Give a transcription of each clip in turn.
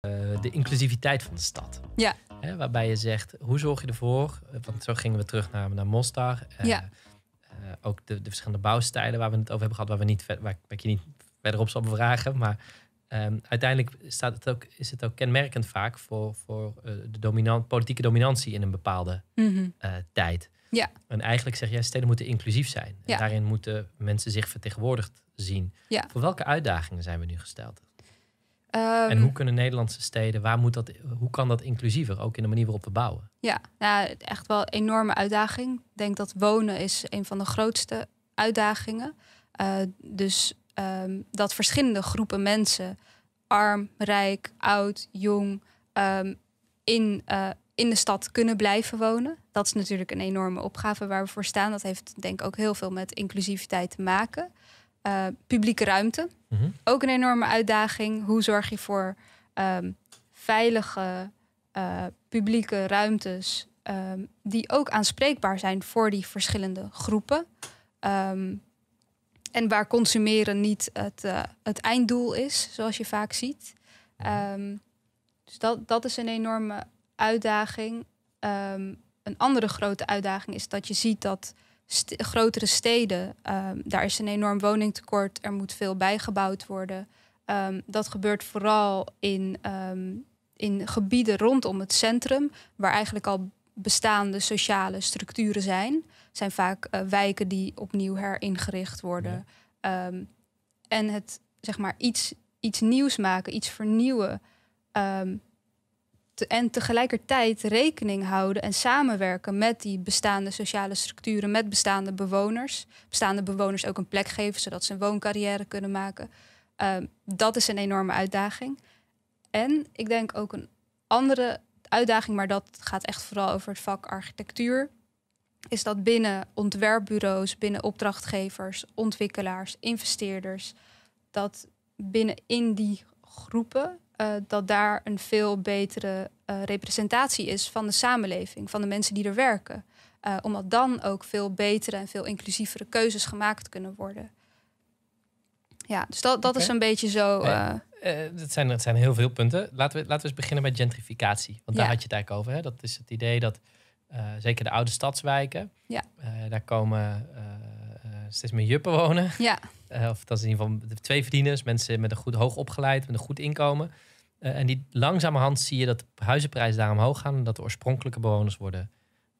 Eh, de inclusiviteit van de stad. Ja. Hè, waarbij je zegt, hoe zorg je ervoor? Eh, want zo gingen we terug naar, naar Mostar. Eh, ook de, de, verschillende bouwstijlen waar we het over hebben gehad, waar, we niet, waar ik je niet verder op zal bevragen. Maar ehm, uiteindelijk staat het ook, is het ook kenmerkend vaak voor, voor de dominant, politieke dominantie in een bepaalde mhm. tijd. Ja. En eigenlijk zeg jij, steden moeten inclusief zijn. daarin moeten mensen zich vertegenwoordigd zien. Voor welke uitdagingen zijn we nu gesteld? en ehm, hoe kunnen Nederlandse steden, waar moet dat, hoe kan dat inclusiever, ook in de manier waarop we bouwen? Ja, nou, echt wel een enorme uitdaging. Ik denk dat wonen is een van de grootste uitdagingen. Uh, dus ehm, dat verschillende groepen mensen, arm, rijk, oud, jong, ehm, in, eh, in de stad kunnen blijven wonen. Dat is natuurlijk een enorme opgave waar we voor staan. Dat heeft denk ik ook heel veel met inclusiviteit te maken. Eh, publieke ruimte. Mhm. Ook een enorme uitdaging. Hoe zorg je voor ehm, veilige eh, publieke ruimtes ehm, die ook aanspreekbaar zijn voor die verschillende groepen? Ehm, en waar consumeren niet het, eh, het einddoel is, zoals je vaak ziet. dus dat, dat is een enorme uitdaging. een andere grote uitdaging is dat je ziet dat st grotere steden, ehm, daar is een enorm woningtekort, er moet veel bijgebouwd worden. Ehm, dat gebeurt vooral in, ehm, in gebieden rondom het centrum, waar eigenlijk al bestaande sociale structuren zijn. zijn vaak eh, wijken die opnieuw heringericht worden. en het zeg maar iets, iets nieuws maken, iets vernieuwen en tegelijkertijd rekening houden en samenwerken met die bestaande sociale structuren, met bestaande bewoners. Bestaande bewoners ook een plek geven, zodat ze een wooncarrière kunnen maken. Ehm, dat is een enorme uitdaging. En ik denk ook een andere uitdaging, maar dat gaat echt vooral over het vak architectuur. Is dat binnen ontwerpbureaus, binnen opdrachtgevers, ontwikkelaars, investeerders, dat binnen in die groepen eh, dat daar een veel betere eh, representatie is van de samenleving, van de mensen die er werken. Uh, omdat dan ook veel betere en veel inclusievere keuzes gemaakt kunnen worden. Ja, dus dat, dat is een beetje zo. Het dat, zijn, dat zijn heel veel punten. Laten we, laten we eens beginnen met gentrificatie. Want daar had je het eigenlijk over. Hè? Dat is het idee dat zeker de oude stadswijken, ja. daar komen steeds meer juppen wonen. Ja. of dat is in ieder geval twee verdieners, mensen met een goed hoog opgeleid, met een goed inkomen. Eh, en die langzamerhand zie je dat huizenprijzen daar omhoog gaan en dat de oorspronkelijke bewoners worden,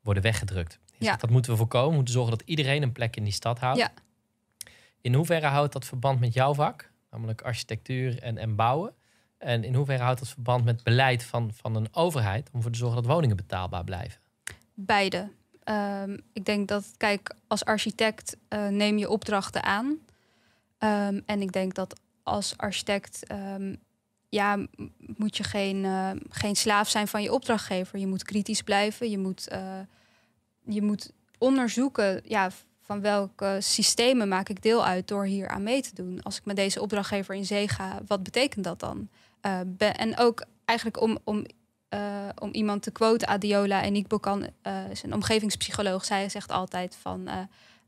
worden weggedrukt. ja. Dat moeten we voorkomen. We moeten zorgen dat iedereen een plek in die stad houdt. Ja. In hoeverre houdt dat verband met jouw vak, namelijk architectuur en, en bouwen? En in hoeverre houdt dat verband met beleid van, van een overheid om ervoor te zorgen dat woningen betaalbaar blijven? Beide. Ehm, ik denk dat, kijk, als architect eh, neem je opdrachten aan. Ehm, en ik denk dat als architect ehm, ja, moet je geen, eh, geen slaaf zijn van je opdrachtgever. Je moet kritisch blijven. Je moet, eh, je moet onderzoeken ja, van welke systemen maak ik deel uit door hier aan mee te doen. Als ik met deze opdrachtgever in zee ga, wat betekent dat dan? Eh, en ook eigenlijk om, om, om iemand te quoten: Adiola en ik Bokan, een omgevingspsycholoog, zij zegt altijd van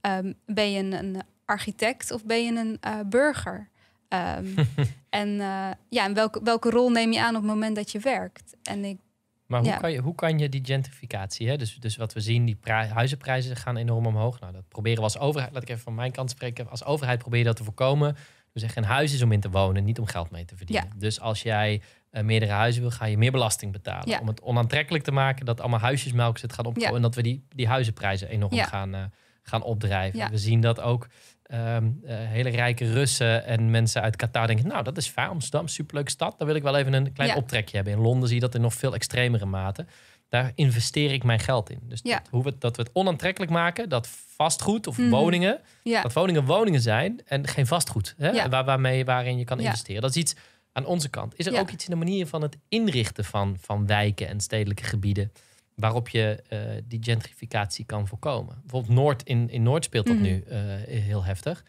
ehm, ben je een, een, architect of ben je een burger? Ehm, en eh, ja, en welke, welke rol neem je aan op het moment dat je werkt? En ik, maar hoe, kan je, hoe kan je die gentrificatie, hè? Dus, dus wat we zien, die huizenprijzen gaan enorm omhoog. Nou, dat proberen we als overheid, laat ik even van mijn kant spreken, als overheid probeer je dat te voorkomen. We zeggen een huis is om in te wonen, niet om geld mee te verdienen. Dus als jij eh, meerdere huizen wil, ga je meer belasting betalen. Om het onaantrekkelijk te maken dat allemaal huisjesmelk zit gaan opkomen. En dat we die, die huizenprijzen enorm gaan, uh, gaan opdrijven. We zien dat ook ehm, eh, hele rijke Russen en mensen uit Qatar denken... nou, dat is fijn, Amsterdam, superleuke stad. Daar wil ik wel even een klein optrekje hebben. In Londen zie je dat in nog veel extremere mate. Daar investeer ik mijn geld in. Dus ja. dat, hoe we, dat we het onaantrekkelijk maken, dat vastgoed of mhm. woningen... dat woningen woningen zijn en geen vastgoed. Hè? Waar, waarmee, waarin je kan investeren. Dat is iets aan onze kant. Is er ook iets in de manier van het inrichten van, van wijken en stedelijke gebieden waarop je eh, die gentrificatie kan voorkomen. Bijvoorbeeld Noord, in, in Noord speelt dat mhm. nu eh, heel heftig.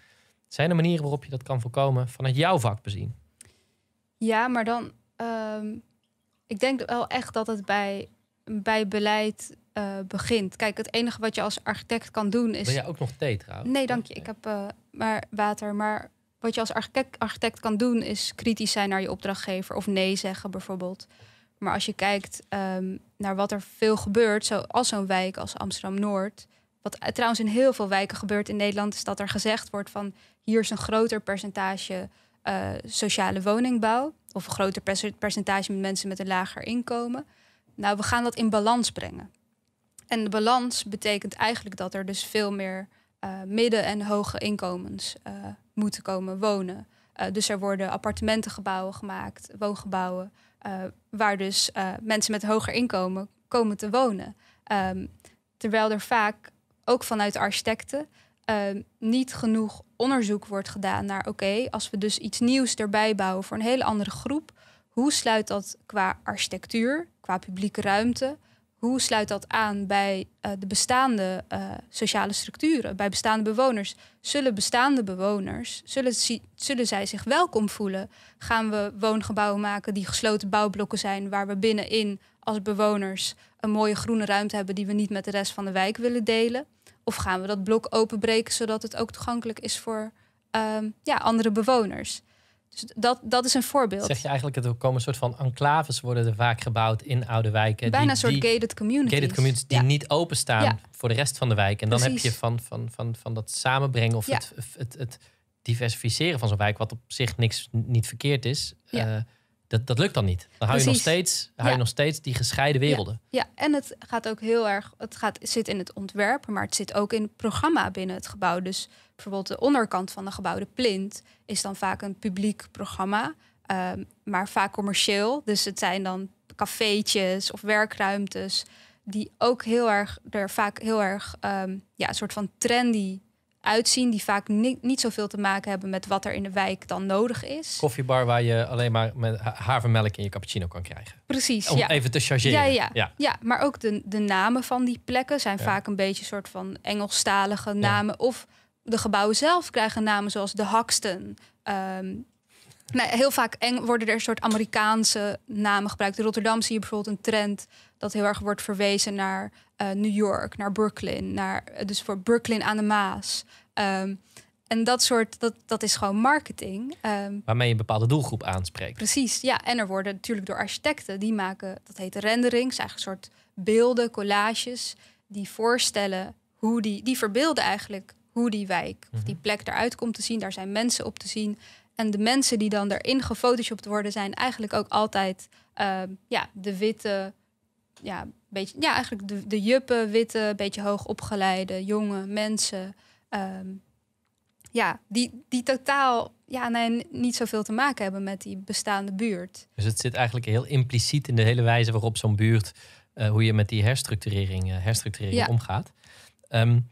Zijn er manieren waarop je dat kan voorkomen vanuit jouw vak bezien? Ja, maar dan. Ehm, ik denk wel echt dat het bij, bij beleid eh, begint. Kijk, het enige wat je als architect kan doen is. Wil jij ook nog thee trouwens? Nee, dank je. Ik heb maar water. Maar wat je als architect, architect kan doen is kritisch zijn naar je opdrachtgever of nee zeggen bijvoorbeeld. Maar als je kijkt ehm, naar wat er veel gebeurt, zoals zo'n wijk als Amsterdam-Noord... Wat eh, trouwens in heel veel wijken gebeurt in Nederland, is dat er gezegd wordt van hier is een groter percentage eh, sociale woningbouw. Of een groter percentage met mensen met een lager inkomen. Nou, we gaan dat in balans brengen. En de balans betekent eigenlijk dat er dus veel meer eh, midden- en hoge inkomens moeten komen wonen. dus er worden appartementengebouwen gemaakt, woongebouwen. Eh, waar dus eh, mensen met hoger inkomen komen te wonen. Ehm, terwijl er vaak, ook vanuit architecten, ehm, niet genoeg onderzoek wordt gedaan naar oké, als we dus iets nieuws erbij bouwen voor een hele andere groep, hoe sluit dat qua architectuur, qua publieke ruimte, hoe sluit dat aan bij eh, de bestaande eh, sociale structuren, bij bestaande bewoners? Zullen bestaande bewoners, zullen, zullen zij zich welkom voelen? Gaan we woongebouwen maken die gesloten bouwblokken zijn, waar we binnenin als bewoners een mooie groene ruimte hebben die we niet met de rest van de wijk willen delen? Of gaan we dat blok openbreken zodat het ook toegankelijk is voor ehm, ja, andere bewoners? Dus dat, dat is een voorbeeld. Zeg je eigenlijk dat er komen een soort van enclaves worden er vaak gebouwd in oude wijken. Bijna die, een soort gated communities. Gated communities die niet openstaan voor de rest van de wijk. En dan heb je van, van, van, van dat samenbrengen of het, het, het, diversificeren van zo'n wijk, wat op zich niks niet verkeerd is. Eh, dat, dat lukt dan niet. Dan hou, je nog, steeds, hou je nog steeds die gescheiden werelden. Ja. en het gaat ook heel erg. Het gaat, zit in het ontwerpen, maar het zit ook in het programma binnen het gebouw. Dus bijvoorbeeld de onderkant van de gebouwde plint is dan vaak een publiek programma, ehm, maar vaak commercieel. Dus het zijn dan cafeetjes of werkruimtes die ook heel erg er vaak heel erg ehm, ja, een soort van trendy uitzien, die vaak niet, niet zoveel te maken hebben met wat er in de wijk dan nodig is. Koffiebar waar je alleen maar met havermelk in je cappuccino kan krijgen. Precies. Om even te chargeren. Ja, ja, ja. maar ook de, de namen van die plekken zijn vaak een beetje soort van Engelstalige namen. Of de gebouwen zelf krijgen namen zoals de Haxton. Ehm, nou, heel vaak worden er een soort Amerikaanse namen gebruikt. In Rotterdam zie je bijvoorbeeld een trend dat heel erg wordt verwezen naar eh, New York, naar Brooklyn, naar, eh, dus voor Brooklyn aan de Maas. Ehm, en dat soort, dat, dat is gewoon marketing. Ehm, Waarmee je een bepaalde doelgroep aanspreekt. Precies, ja. En er worden natuurlijk door architecten, die maken, dat heet renderings, eigenlijk een soort beelden, collages, die voorstellen hoe die, die verbeelden eigenlijk hoe die wijk of die mhm. plek eruit komt te zien. Daar zijn mensen op te zien. En de mensen die dan erin gefotoshopt worden, zijn eigenlijk ook altijd ehm, ja, de witte, ja, beetje, ja, eigenlijk de, de juppen, witte, beetje hoog opgeleide, jonge mensen. Ehm, ja, die, die totaal ja, nee, niet zoveel te maken hebben met die bestaande buurt. Dus het zit eigenlijk heel impliciet in de hele wijze waarop zo'n buurt, eh, hoe je met die herstructurering, eh, herstructurering omgaat. Um,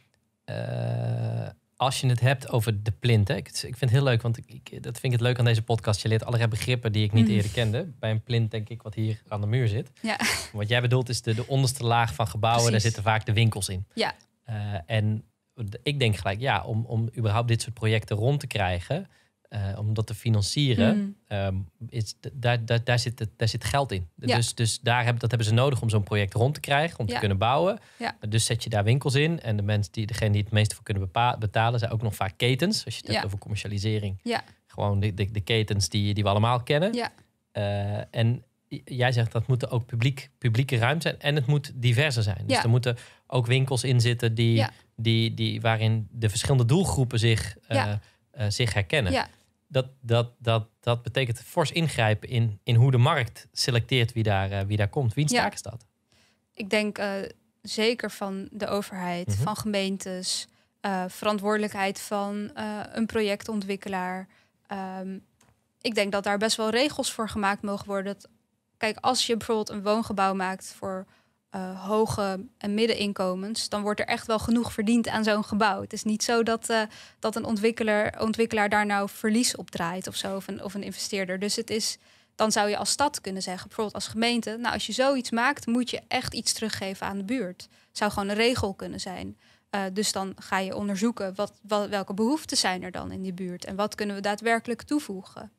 als je het hebt over de plint. Hè, ik, vind het heel leuk, want ik, dat vind ik het leuk aan deze podcast. Je leert allerlei begrippen die ik niet mhm. eerder kende. Bij een plint denk ik wat hier aan de muur zit. Ja. Wat jij bedoelt is de, de onderste laag van gebouwen. Daar zitten vaak de winkels in. Ja. Eh, en ik denk gelijk, ja, om, om überhaupt dit soort projecten rond te krijgen... Uh, om dat te financieren, hmm. ehm, is, daar, daar, daar, zit, daar zit geld in. Dus, dus daar hebben, dat hebben ze nodig om zo'n project rond te krijgen, om te kunnen bouwen. Dus zet je daar winkels in. En de mensen die, degene die het meeste voor kunnen betalen, zijn ook nog vaak ketens. Als je het hebt over commercialisering. Gewoon de, de, de, ketens die, die we allemaal kennen. Eh, en jij zegt dat moeten ook publiek, publieke ruimte zijn. En het moet diverser zijn. Dus er moeten ook winkels in zitten die, die, die, waarin de verschillende doelgroepen zich, eh, zich herkennen dat, dat, dat, dat betekent fors ingrijpen in, in hoe de markt selecteert wie daar, eh, wie daar komt. Wiens ja. taak is dat? Ik denk eh, zeker van de overheid, mhm. van gemeentes, eh, verantwoordelijkheid van een projectontwikkelaar. Ehm, ik denk dat daar best wel regels voor gemaakt mogen worden. Dat, kijk, als je bijvoorbeeld een woongebouw maakt voor hoge en middeninkomens, dan wordt er echt wel genoeg verdiend aan zo'n gebouw. Het is niet zo dat, eh, dat een ontwikkelaar, ontwikkelaar daar nou verlies op draait of zo, of een, of een investeerder. Dus het is, dan zou je als stad kunnen zeggen, bijvoorbeeld als gemeente, nou als je zoiets maakt, moet je echt iets teruggeven aan de buurt. Zou gewoon een regel kunnen zijn. Eh, dus dan ga je onderzoeken wat, wat, welke behoeften zijn er dan in die buurt en wat kunnen we daadwerkelijk toevoegen.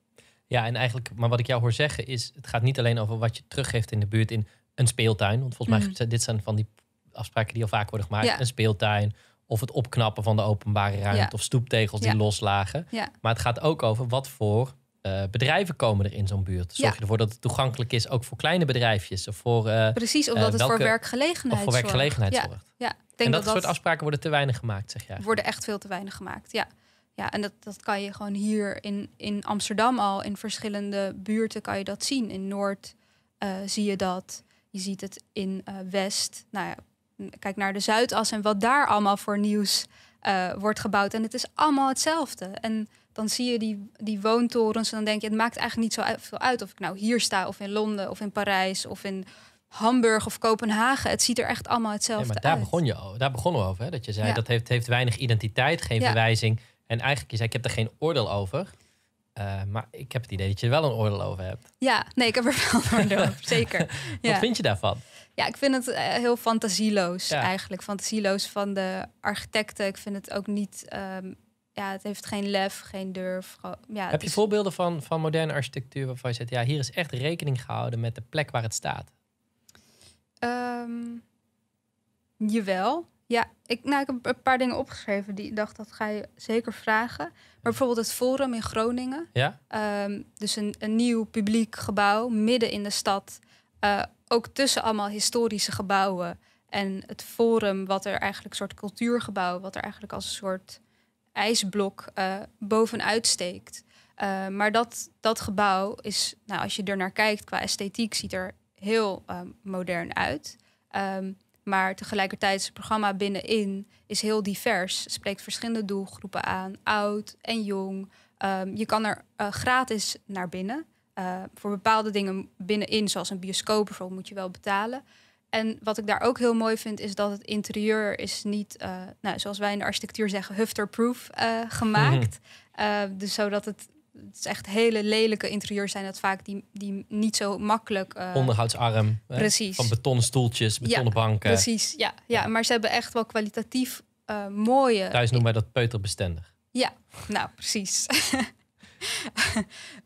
Ja, en eigenlijk, maar wat ik jou hoor zeggen is, het gaat niet alleen over wat je teruggeeft in de buurt in een speeltuin. Want volgens mij, mm. dit zijn van die afspraken die al vaak worden gemaakt. Een speeltuin of het opknappen van de openbare ruimte of stoeptegels die loslagen. Maar het gaat ook over wat voor eh, bedrijven komen er in zo'n buurt. Zorg je ervoor dat het toegankelijk is, ook voor kleine bedrijfjes. Of voor, eh, Precies, omdat eh, het voor werkgelegenheid, zorgt. Ja. Ik denk en dat, dat soort afspraken worden te weinig gemaakt, zeg jij? Worden echt veel te weinig gemaakt, ja. Ja, en dat, dat kan je gewoon hier in, in Amsterdam al, in verschillende buurten kan je dat zien. In Noord zie je dat. Je ziet het in eh, West. Nou ja, kijk naar de Zuidas en wat daar allemaal voor nieuws eh, wordt gebouwd. En het is allemaal hetzelfde. En dan zie je die, die woontorens en dan denk je... het maakt eigenlijk niet zo veel uit of ik nou hier sta... of in Londen of in Parijs of in Hamburg of Kopenhagen. Het ziet er echt allemaal hetzelfde uit. maar daar Begon je, daar begonnen we over, hè? dat je zei... dat heeft, heeft weinig identiteit, geen verwijzing. En eigenlijk, je zei, ik heb er geen oordeel over... Eh, maar ik heb het idee dat je er wel een oordeel over hebt. Ja, nee, ik heb er wel een oordeel over, zeker. Wat vind je daarvan? Ja, ik vind het eh, heel fantasieloos eigenlijk. Fantasieloos van de architecten. Ik vind het ook niet... Ehm, ja, het heeft geen lef, geen durf. Ja, heb je voorbeelden van, van moderne architectuur waarvan je zegt... ja, hier is echt rekening gehouden met de plek waar het staat? Um, jawel. Ja, ik, nou, ik heb een paar dingen opgeschreven die ik dacht dat ga je zeker vragen. Maar bijvoorbeeld het Forum in Groningen. Ja? Ehm, dus een, een nieuw publiek gebouw midden in de stad. Eh, ook tussen allemaal historische gebouwen. En het Forum, wat er eigenlijk een soort cultuurgebouw, wat er eigenlijk als een soort ijsblok uh, bovenuit steekt. Eh, maar dat, dat gebouw is, nou, als je er naar kijkt qua esthetiek, ziet er heel ehm, modern uit. Um, maar tegelijkertijd is het programma binnenin is heel divers. spreekt verschillende doelgroepen aan, oud en jong. Ehm, je kan er eh, gratis naar binnen. Eh, voor bepaalde dingen binnenin, zoals een bioscoop bijvoorbeeld, moet je wel betalen. En wat ik daar ook heel mooi vind, is dat het interieur is niet, uh, nou, zoals wij in de architectuur zeggen, hufterproof uh, gemaakt. dus zodat het het is echt hele lelijke interieurs zijn dat vaak die, die niet zo makkelijk... Eh, Onderhoudsarm. Precies. Van betonnen stoeltjes, betonnen banken. Precies, ja, ja. Maar ze hebben echt wel kwalitatief uh, mooie... Thuis noemen wij dat peuterbestendig. Ja, nou precies.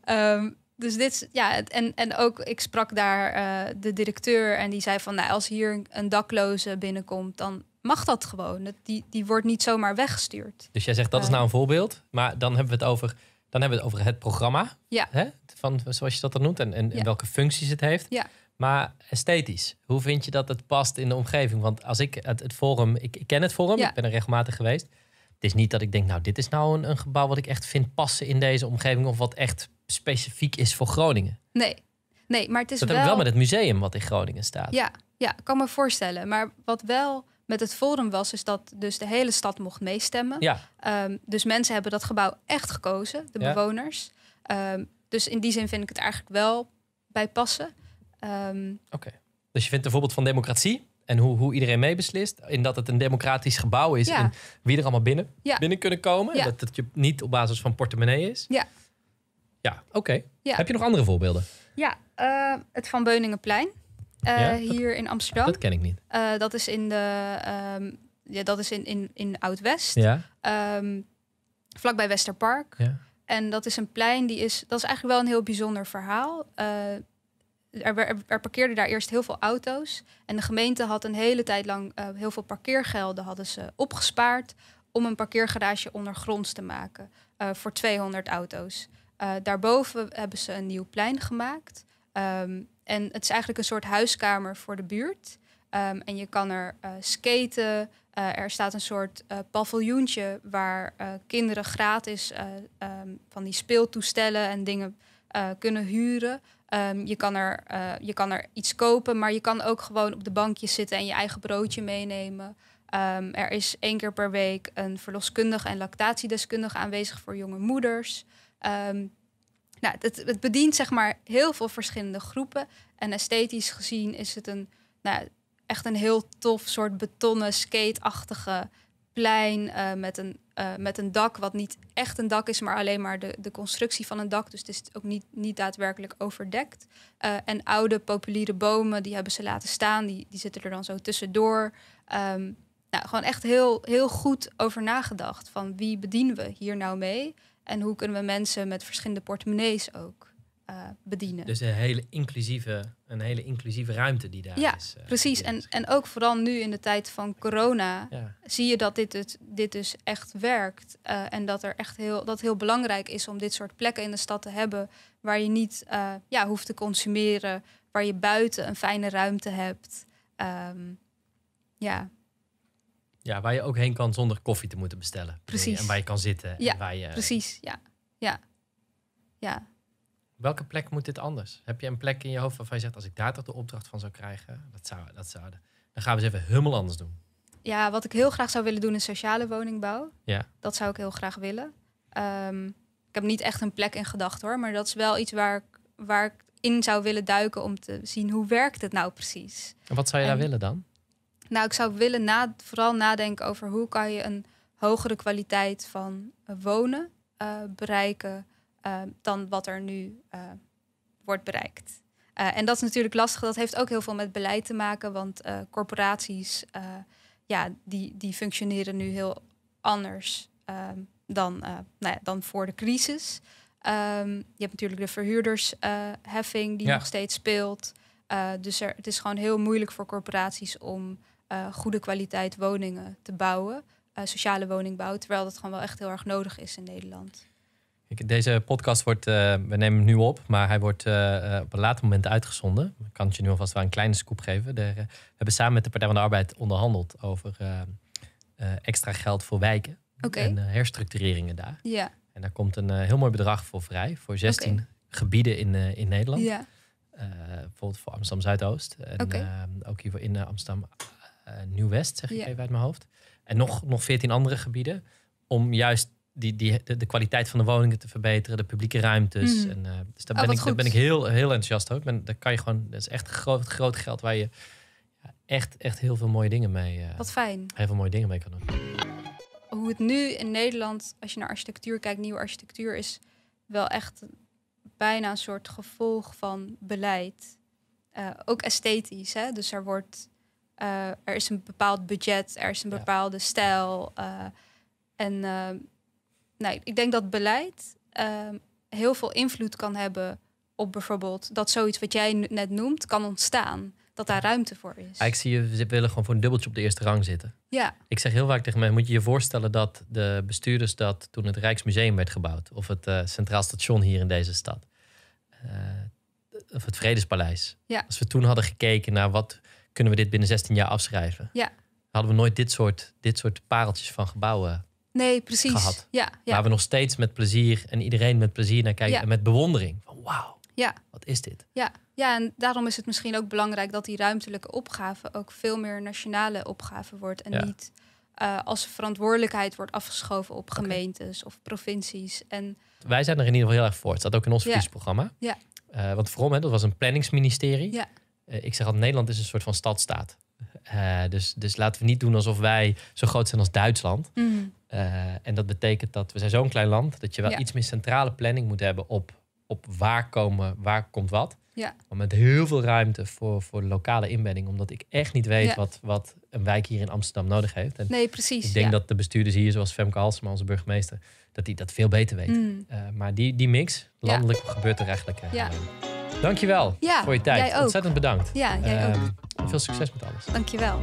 Ehm, dus dit, ja, en, en ook ik sprak daar eh, de directeur en die zei van, nou, als hier een dakloze binnenkomt, dan mag dat gewoon. Die, die wordt niet zomaar weggestuurd. Dus jij zegt dat is nou een voorbeeld, maar dan hebben we het over dan hebben we het over het programma. Ja. Hè? Van, zoals je dat dan noemt. En, en, welke functies het heeft. Ja. Maar esthetisch, hoe vind je dat het past in de omgeving? Want als ik het, het forum, ik, ken het forum, ja. ik ben er regelmatig geweest. Het is niet dat ik denk, nou, dit is nou een, gebouw wat ik echt vind passen in deze omgeving. Of wat echt specifiek is voor Groningen. Nee, nee maar het is dat wel... wel met het museum wat in Groningen staat. Ja, ja, kan me voorstellen. Maar wat wel met het forum was, is dat dus de hele stad mocht meestemmen. Ja. Ehm, dus mensen hebben dat gebouw echt gekozen, de bewoners. Um, dus in die zin vind ik het eigenlijk wel bij passen. Ehm, oké. Dus je vindt een voorbeeld van democratie en hoe, hoe iedereen meebeslist. In dat het een democratisch gebouw is en wie er allemaal binnen, binnen kunnen komen. dat het niet op basis van portemonnee is. Ja. Ja, oké. Heb je nog andere voorbeelden? Ja, eh, het Van Beuningenplein. Eh, hier in Amsterdam. Dat ken ik niet. Eh, dat is in de ehm, ja, dat is in, in, in Oud-West. Ja. Ehm, vlakbij Westerpark. Ja. En dat is een plein die is. Dat is eigenlijk wel een heel bijzonder verhaal. Eh, er, er, er, parkeerden daar eerst heel veel auto's. En de gemeente had een hele tijd lang heel veel parkeergelden hadden ze opgespaard om een parkeergarage ondergronds te maken voor 200 auto's. daarboven hebben ze een nieuw plein gemaakt. Um, en het is eigenlijk een soort huiskamer voor de buurt. Ehm, en je kan er eh, skaten. Eh, er staat een soort eh, paviljoentje waar kinderen gratis ehm, van die speeltoestellen en dingen kunnen huren. Ehm, je, kan er, je kan er iets kopen, maar je kan ook gewoon op de bankjes zitten en je eigen broodje meenemen. er is één keer per week een verloskundige en lactatiedeskundige aanwezig voor jonge moeders. Nou, het, bedient zeg maar heel veel verschillende groepen. En esthetisch gezien is het een, nou, echt een heel tof soort betonnen, skate-achtige plein eh, met, een, eh, met een dak, wat niet echt een dak is, maar alleen maar de, de constructie van een dak. Dus het is ook niet, niet daadwerkelijk overdekt. Eh, en oude populiere bomen, die hebben ze laten staan, die, die zitten er dan zo tussendoor. Um, nou, gewoon echt heel, heel goed over nagedacht van wie bedienen we hier nou mee en hoe kunnen we mensen met verschillende portemonnees ook eh, bedienen. Dus een hele inclusieve, een hele inclusieve ruimte die daar is. Ja, eh, precies. En, en ook vooral nu in de tijd van corona zie je dat dit, het, dus, dit dus echt werkt. Eh, en dat, er echt heel, dat heel belangrijk is om dit soort plekken in de stad te hebben... waar je niet ja, hoeft te consumeren, waar je buiten een fijne ruimte hebt... Ehm, ja. Ja, waar je ook heen kan zonder koffie te moeten bestellen. Precies. En waar je kan zitten. Ja, en precies. Ja. ja. Ja. Welke plek moet dit anders? Heb je een plek in je hoofd waarvan je zegt... als ik daar toch de opdracht van zou krijgen... dat zou, dat zou, dan gaan we ze even helemaal anders doen. Ja, wat ik heel graag zou willen doen is sociale woningbouw. Ja. Dat zou ik heel graag willen. Ehm, ik heb niet echt een plek in gedachten hoor. Maar dat is wel iets waar, waar ik in zou willen duiken... om te zien hoe werkt het nou precies. En wat zou je daar willen dan? Nou, ik zou willen vooral nadenken over hoe kan je een hogere kwaliteit van eh, wonen uh, bereiken eh, dan wat er nu wordt bereikt. en dat is natuurlijk lastig. Dat heeft ook heel veel met beleid te maken, want corporaties ja, die, die functioneren nu heel anders ehm, dan, nou ja, dan voor de crisis. Ehm, je hebt natuurlijk de verhuurdersheffing die nog steeds speelt. dus er, het is gewoon heel moeilijk voor corporaties om eh, goede kwaliteit woningen te bouwen. Uh, sociale woningbouw, terwijl dat gewoon wel echt heel erg nodig is in Nederland. deze podcast wordt, eh, we nemen hem nu op, maar hij wordt op een later moment uitgezonden. Ik kan het je nu alvast wel een kleine scoop geven. we hebben samen met de Partij van de Arbeid onderhandeld over extra geld voor wijken en herstructureringen daar. Ja. En daar komt een heel mooi bedrag voor vrij, voor 16 gebieden in, in Nederland. Ja. bijvoorbeeld voor Amsterdam Zuidoost en ook hier in Amsterdam eh, Nieuw-West, zeg ik even uit mijn hoofd. En nog, nog 14 andere gebieden. Om juist die, die, de, kwaliteit van de woningen te verbeteren, de publieke ruimtes. Mhm. En, eh, dus daar oh, ben, ik, daar ben ik heel, heel enthousiast over. Ben, daar kan je gewoon, dat is echt groot, groot geld waar je echt, echt heel veel mooie dingen mee. Eh, wat fijn. Heel veel mooie dingen mee kan doen. Hoe het nu in Nederland, als je naar architectuur kijkt, nieuwe architectuur is wel echt bijna een soort gevolg van beleid. ook esthetisch. Hè? Dus er wordt eh, er is een bepaald budget, er is een bepaalde stijl. Eh, en uh, nou, ik denk dat beleid heel veel invloed kan hebben op bijvoorbeeld dat zoiets wat jij net noemt kan ontstaan. Dat daar ruimte voor is. Ah, ik zie je, willen gewoon voor een dubbeltje op de eerste rang zitten. Ja. Ik zeg heel vaak tegen mensen, moet je je voorstellen dat de bestuurders dat toen het Rijksmuseum werd gebouwd. Of het Centraal Station hier in deze stad. of het Vredespaleis. Ja. Als we toen hadden gekeken naar wat, kunnen we dit binnen 16 jaar afschrijven? Ja. Hadden we nooit dit soort, dit soort pareltjes van gebouwen nee, precies. gehad. Ja, ja. Waar we nog steeds met plezier en iedereen met plezier naar kijken en met bewondering. Van wauw, ja. wat is dit? Ja. ja, en daarom is het misschien ook belangrijk dat die ruimtelijke opgave ook veel meer nationale opgave wordt en niet eh, als verantwoordelijkheid wordt afgeschoven op gemeentes of provincies. En... Wij zijn er in ieder geval heel erg voor. Het staat ook in ons ja. Ja. Eh, want vooral, hè, dat was een planningsministerie. Ja. Eh, ik zeg altijd, Nederland is een soort van stadstaat. Eh, dus, dus laten we niet doen alsof wij zo groot zijn als Duitsland. Mhm. Eh, en dat betekent dat we zijn zo'n klein land dat je wel iets meer centrale planning moet hebben op, op waar, komen, waar komt wat. Ja. Maar met heel veel ruimte voor, voor lokale inbedding. Omdat ik echt niet weet wat, wat een wijk hier in Amsterdam nodig heeft. En nee, precies. Ik denk dat de bestuurders hier, zoals Femke Halsema, onze burgemeester, dat die dat veel beter weten. Mhm. maar die, die mix, landelijk gebeurt er eigenlijk. ja. Dankjewel wel voor je tijd. Ontzettend bedankt. Ja, jij ook. Ehm, veel succes met alles. Dankjewel.